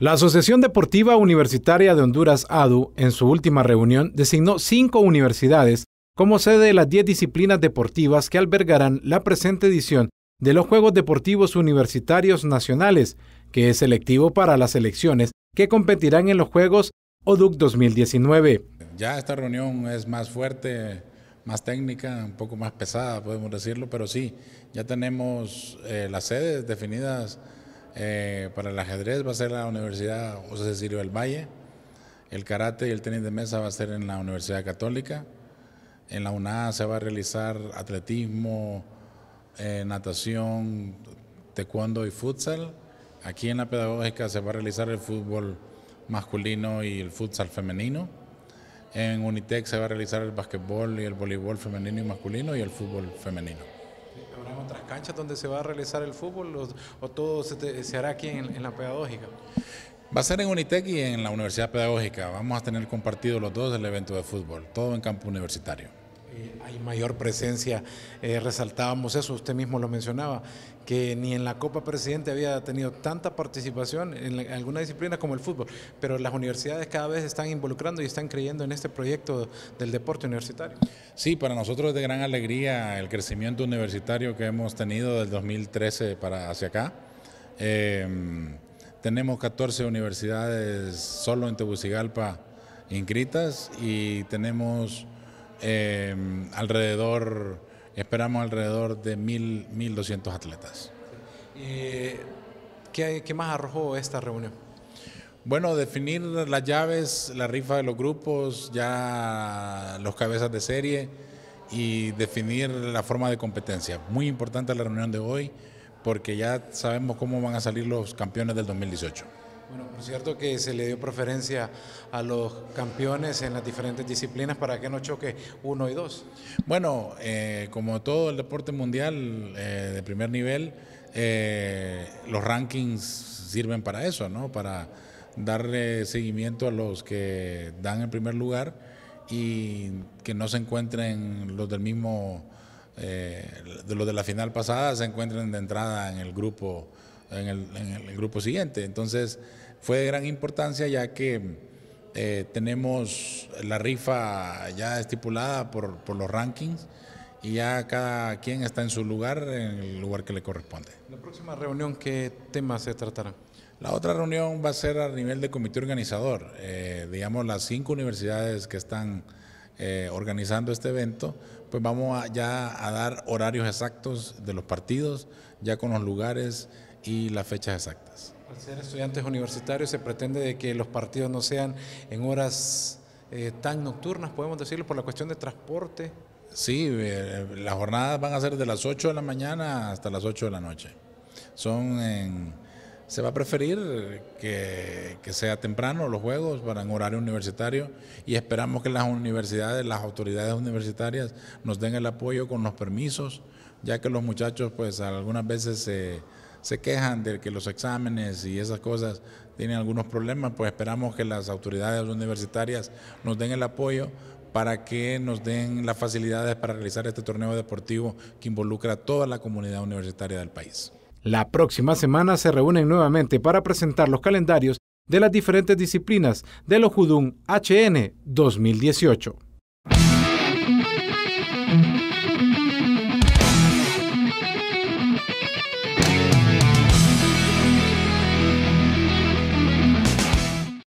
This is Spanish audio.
La Asociación Deportiva Universitaria de Honduras, ADU, en su última reunión designó cinco universidades como sede de las 10 disciplinas deportivas que albergarán la presente edición de los Juegos Deportivos Universitarios Nacionales, que es selectivo para las selecciones que competirán en los Juegos ODUC 2019. Ya esta reunión es más fuerte, más técnica, un poco más pesada, podemos decirlo, pero sí, ya tenemos eh, las sedes definidas eh, para el ajedrez va a ser la Universidad José Cecilio del Valle. El karate y el tenis de mesa va a ser en la Universidad Católica. En la UNA se va a realizar atletismo, eh, natación, taekwondo y futsal. Aquí en la pedagógica se va a realizar el fútbol masculino y el futsal femenino. En Unitec se va a realizar el basquetbol y el voleibol femenino y masculino y el fútbol femenino habrá otras canchas donde se va a realizar el fútbol o, todo se, hará aquí en, en la pedagógica? Va a ser en Unitec y en la Universidad Pedagógica. Vamos a tener compartido los dos el evento de fútbol, todo en campo universitario. Eh, hay mayor presencia. Eh, resaltábamos eso, usted mismo lo mencionaba, que ni en la Copa Presidente había tenido tanta participación en, alguna disciplina como el fútbol, pero las universidades cada vez están involucrando y están creyendo en este proyecto del deporte universitario. Sí, para nosotros es de gran alegría el crecimiento universitario que hemos tenido del 2013 para hacia acá. Em, tenemos 14 universidades solo en Tegucigalpa inscritas y tenemos eh, alrededor, esperamos alrededor de 1.200 atletas. ¿qué, ¿Qué más arrojó esta reunión? Bueno, definir las llaves, la rifa de los grupos, ya los cabezas de serie y definir la forma de competencia. Muy importante la reunión de hoy porque ya sabemos cómo van a salir los campeones del 2018. Bueno, por cierto que se le dio preferencia a los campeones en las diferentes disciplinas para que no choque uno y dos. Bueno, eh, como todo el deporte mundial eh, de primer nivel, eh, los rankings sirven para eso, ¿no? Para darle seguimiento a los que dan el primer lugar y que no se encuentren los del mismo, de los de la final pasada, se encuentren de entrada en el grupo en el, grupo siguiente. Entonces fue de gran importancia ya que eh, tenemos la rifa ya estipulada por, por los rankings y ya cada quien está en su lugar, en el lugar que le corresponde. ¿La próxima reunión qué temas se tratará? La otra reunión va a ser a nivel de comité organizador. Eh, digamos, las cinco universidades que están eh, organizando este evento, pues vamos a, ya a dar horarios exactos de los partidos, ya con los lugares y las fechas exactas. Al ser estudiantes universitarios se pretende de que los partidos no sean en horas eh, tan nocturnas, podemos decirlo, por la cuestión de transporte. Sí, eh, las jornadas van a ser de las 8 de la mañana hasta las 8 de la noche. Son se va a preferir que, sea temprano los juegos para en horario universitario y esperamos que las universidades, las autoridades universitarias nos den el apoyo con los permisos, ya que los muchachos pues algunas veces se se quejan de que los exámenes y esas cosas tienen algunos problemas, pues esperamos que las autoridades universitarias nos den el apoyo para que nos den las facilidades para realizar este torneo deportivo que involucra a toda la comunidad universitaria del país. La próxima semana se reúnen nuevamente para presentar los calendarios de las diferentes disciplinas de los Judum HN 2018.